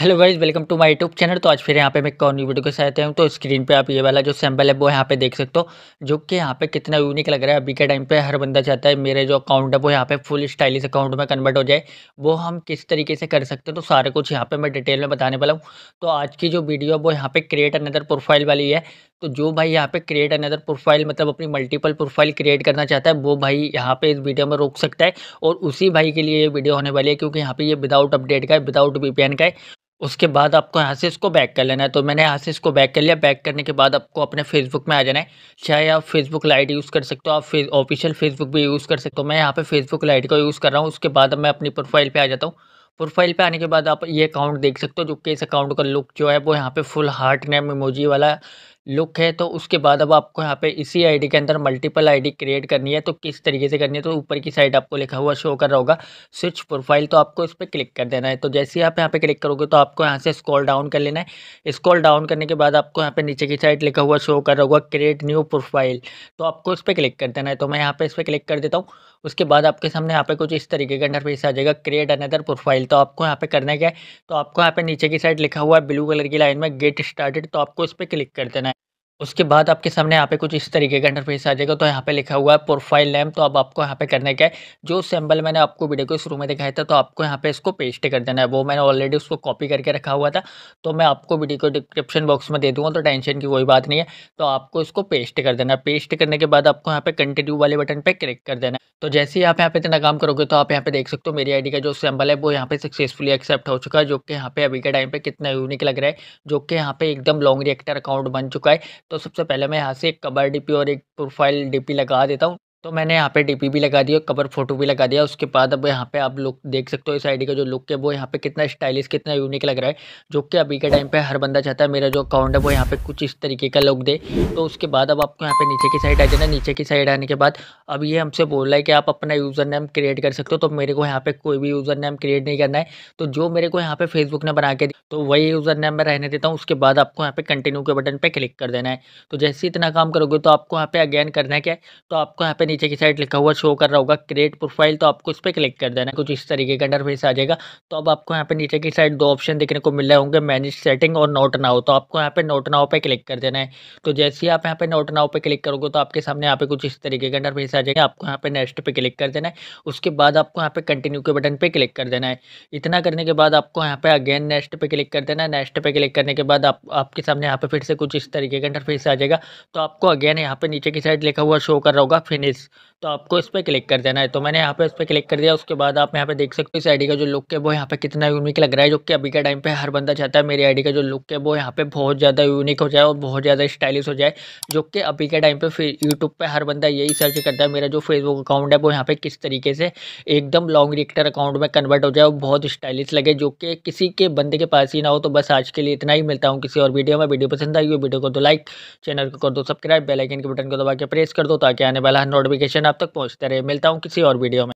hello guys welcome to my YouTube channel तो आज फिर यहाँ पे मैं कौन वीडियो के साथ हूँ तो स्क्रीन पे आप ये वाला जो सैम्पल है वो यहाँ पे देख सकते हो जो कि यहाँ पे कितना यूनिक लग रहा है अभी के टाइम पे हर बंदा चाहता है मेरे जो अकाउंट है वो यहाँ पे फुल स्टाइलिश अकाउंट में कन्वर्ट हो जाए वो हम किस तरीके से कर सकते हैं तो सारे कुछ यहाँ पर मैं डिटेल में बताने वाला हूँ तो आज की जो वीडियो है वो यहाँ पर क्रिएट अनदर प्रोफाइल वाली है तो जो भाई यहाँ पे क्रिएट अनदर प्रोफाइल मतलब अपनी मल्टीपल प्रोफाइल क्रिएट करना चाहता है वो भाई यहाँ पे इस वीडियो में रोक सकता है और उसी भाई के लिए ये वीडियो होने वाली है क्योंकि यहाँ पे ये विदाउट अपडेट का है विदाउट वीपीएन का है उसके बाद आपको यहाँ से इसको बैक कर लेना है तो मैंने यहाँ से इसको बैक कर लिया बैक करने के बाद आपको अपने फेसबुक में आ जाना है चाहे आप फेसबुक लाइट यूज़ कर सकते हो आप फेस ऑफिशियल फेसबुक भी यूज़ कर सकते हो मैं यहाँ पे फेसबुक लाइट का यूज़ कर रहा हूँ उसके बाद मैं अपनी प्रोफाइल पर आ जाता हूँ प्रोफाइल पर आने के बाद आप ये अकाउंट देख सकते हो जो कि इस अकाउंट का लुक जो है वो यहाँ पर फुल हार्ट नेम इमोजी वाला लुक है तो उसके बाद अब आपको यहाँ पे इसी आईडी के अंदर मल्टीपल आईडी क्रिएट करनी है तो किस तरीके से करनी है तो ऊपर की साइड आपको लिखा हुआ शो कर रहा होगा स्विच प्रोफाइल तो आपको इस पर क्लिक कर देना है तो जैसे ही आप यहाँ पे क्लिक करोगे तो आपको यहाँ से स्क्रॉल डाउन कर लेना है स्क्रॉल डाउन करने के बाद आपको यहाँ पे नीचे की साइड लिखा हुआ शो कर रहा होगा क्रिएट न्यू प्रोफाइल तो आपको इस पर क्लिक कर देना है तो मैं यहाँ पे इस पर क्लिक कर देता हूँ उसके बाद आपके सामने यहाँ पे कुछ इस तरीके का इंटरफेस आ जाएगा क्रिएट अनदर प्रोफाइल तो आपको यहाँ पे करना क्या है तो आपको यहाँ पे नीचे की साइड लिखा हुआ है ब्लू कलर की लाइन में गेट स्टार्टेड तो आपको इस पर क्लिक कर देना है उसके बाद आपके सामने यहाँ पे कुछ इस तरीके का इंटरफेस आ जाएगा तो यहाँ पे लिखा हुआ है प्रोफाइल नेम तो अब आपको यहाँ पे करने का है जो सैम्बल मैंने आपको वीडियो के शुरू में दिखाया था तो आपको यहाँ पे इसको पेस्ट कर देना है वो मैंने ऑलरेडी उसको कॉपी करके रखा हुआ था तो मैं आपको वीडियो को डिस्क्रिप्शन बॉक्स में दे दूँगा तो टेंशन की कोई बात नहीं है तो आपको इसको पेस्ट कर देना पेस्ट करने के बाद आपको यहाँ पे कंटिन्यू वाले बटन पर क्लिक कर देना है तो जैसे ही आप यहाँ पे इतना काम करोगे तो आप यहाँ पे देख सकते हो मेरी आईडी का जो सैम्बल है वो यहाँ पे सक्सेसफुली एक्सेप्ट हो चुका है जो कि यहाँ पे अभी के टाइम पे कितना यूनिक लग रहा है जो कि यहाँ पे एकदम लॉन्ग रिएक्टर अकाउंट बन चुका है तो सबसे पहले मैं यहाँ से एक कबर डीपी और एक प्रोफाइल डीपी लगा देता हूँ तो मैंने यहाँ पे डीपी भी लगा दिया कवर फोटो भी लगा दिया उसके बाद अब यहाँ पे आप लोग देख सकते हो इस आईडी का जो लुक है वो यहाँ पे कितना स्टाइलिश कितना यूनिक लग रहा है जो कि अभी के टाइम पे हर बंदा चाहता है मेरा जो अकाउंट है वो यहाँ पे कुछ इस तरीके का लुक दे तो उसके बाद अब आपको यहाँ पे नीचे की साइड आ जाना नीचे की साइड आने के बाद अब ये हमसे बोल रहा है कि आप अपना यूज़र नेम क्रिएट कर सकते हो तो मेरे को यहाँ पे कोई भी यूज़र नेम क्रिएट नहीं करना है तो जो मेरे को यहाँ पे फेसबुक ने बना के तो वही यूज़र नेम मैं रहने देता हूँ उसके बाद आपको यहाँ पे कंटिन्यू के बटन पर क्लिक कर देना है तो जैसे इतना काम करोगे तो आपको यहाँ पे अगेन करना है क्या तो आपको यहाँ पे नीचे की साइड लिखा हुआ शो कर रहा होगा क्रिएट प्रोफाइल तो आपको इस पर क्लिक कर देना कुछ इस तरीके का इंटरफेस आ जाएगा तो अब आपको यहाँ पे नीचे की साइड दो ऑप्शन देखने को मिल रहे होंगे मैनेज सेटिंग और नोट नाउ तो आपको यहाँ पे नोट नाउ पे क्लिक कर देना है तो जैसे ही आप यहाँ पे नोट नाउ पे क्लिक करोगे तो आपके सामने यहाँ पे कुछ इस तरीके का इंटरफेस आ जाएगा आपको यहाँ पे नेक्स्ट पे क्लिक कर देना है उसके बाद आपको यहाँ पे कंटिन्यू के बटन पे क्लिक कर देना है इतना करने के बाद आपको यहाँ पे अगेन नेक्स्ट पे क्लिक कर देना है नेक्स्ट पे क्लिक करने के बाद आपके सामने यहाँ पे फिर से कुछ इस तरीके का इंटरफेस आ जाएगा तो आपको अगेन यहाँ पे नीचे की साइड लिखा हुआ शो कर रहा होगा फिनिश तो आपको इस पर क्लिक कर देना है तो मैंने यहाँ पे इस पर क्लिक कर दिया उसके बाद आप यहाँ पे देख सकते हो इस आईडी का जो लुक है वो यहाँ पे कितना यूनिक लग रहा है जो कि अभी के टाइम पे हर बंदा चाहता है मेरी आईडी का जो लुक है वो यहाँ पे बहुत ज़्यादा यूनिक हो जाए और बहुत ज़्यादा स्टाइलिश हो जाए जो कि अभी के टाइम पर फिर यूट्यूब पर हर बंदा यही सर्च करता है मेरा जो फेसबुक अकाउंट है वो यहाँ पर किस तरीके से एकदम लॉन्ग रिक्टर अकाउंट में कन्वर्ट हो जाए और बहुत स्टाइलिश लगे जो कि किसी के बंदे के पास ही ना हो तो बस आज के लिए इतना ही मिलता हूँ किसी और वीडियो में वीडियो पसंद आई हो वीडियो को तो लाइक चैनल को कर दो सब्सक्राइब बेलाइकन के बटन को दबा के प्रेस कर दो ताकि आने वाला हर नोट नोटिफिकेशन आप तक पहुँचते रहे मिलता हूँ किसी और वीडियो में